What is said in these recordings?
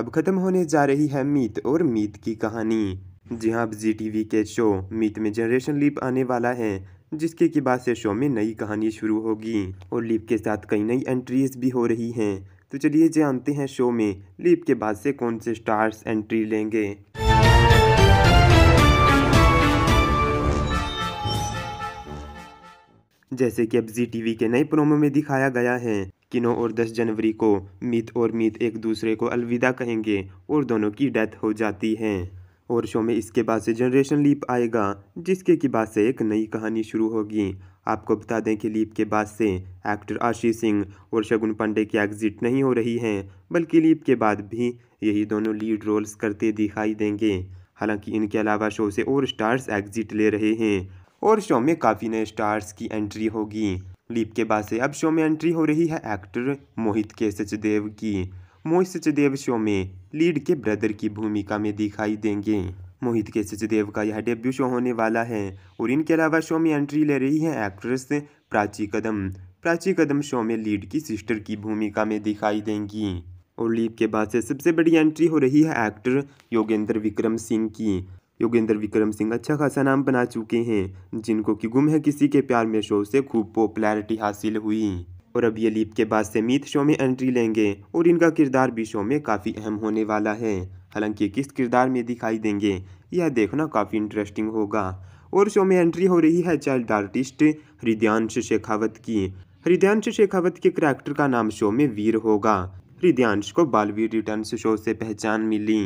अब खत्म होने जा रही है मीत और मीत की कहानी जी हाँ जी टीवी के शो मीत में जनरेशन लीप आने वाला है जिसके के बाद से शो में नई कहानी शुरू होगी और लीप के साथ कई नई एंट्रीज भी हो रही हैं तो चलिए जानते हैं शो में लीप के बाद से कौन से स्टार्स एंट्री लेंगे जैसे कि अब जी टीवी के नए प्रोमो में दिखाया गया है किनो और 10 जनवरी को मीत और मीत एक दूसरे को अलविदा कहेंगे और दोनों की डेथ हो जाती है और शो में इसके बाद से जनरेशन लीप आएगा जिसके की बाद से एक नई कहानी शुरू होगी आपको बता दें कि लीप के बाद से एक्टर आशीष सिंह और शगुन पांडे की एग्जिट नहीं हो रही हैं बल्कि लीप के बाद भी यही दोनों लीड रोल्स करते दिखाई देंगे हालांकि इनके अलावा शो से और स्टार्स एग्जिट ले रहे हैं और शो में काफ़ी नए स्टार्स की एंट्री होगी लीप के बाद से अब शो में एंट्री हो रही है एक्टर मोहित के सचदेव की मोहित सचदेव शो में लीड के ब्रदर की भूमिका में दिखाई देंगे मोहित के सचदेव का यह डेब्यू शो होने वाला है और इनके अलावा शो में एंट्री ले रही है एक्ट्रेस प्राची कदम प्राची कदम शो में लीड की सिस्टर की भूमिका में दिखाई देंगी और लीप के बाद से सबसे बड़ी एंट्री हो रही है एक्टर योगेंद्र विक्रम सिंह की योगेंद्र विक्रम सिंह अच्छा खासा नाम बना चुके हैं जिनको कि गुम है किसी के प्यार में शो से खूब पॉपुलैरिटी हासिल हुई और अब ये लीप के बाद से मीत शो में एंट्री लेंगे और इनका किरदार भी शो में काफ़ी अहम होने वाला है हालांकि किस किरदार में दिखाई देंगे यह देखना काफ़ी इंटरेस्टिंग होगा और शो में एंट्री हो रही है चाइल्ड आर्टिस्ट हृदयांश शेखावत की हृदयांश शेखावत के करैक्टर का नाम शो में वीर होगा हृदयांश को बालवीर रिटर्न शो से पहचान मिली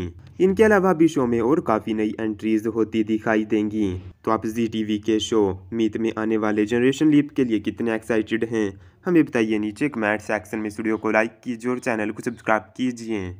इनके अलावा भी शो में और काफी नई एंट्रीज होती दिखाई देंगी तो आप जी टीवी के शो मीत में आने वाले जनरेशन लीप के लिए कितने एक्साइटेड हैं हमें बताइए नीचे कमेंट सेक्शन में स्टूडियो को लाइक कीजिए और चैनल को सब्सक्राइब कीजिए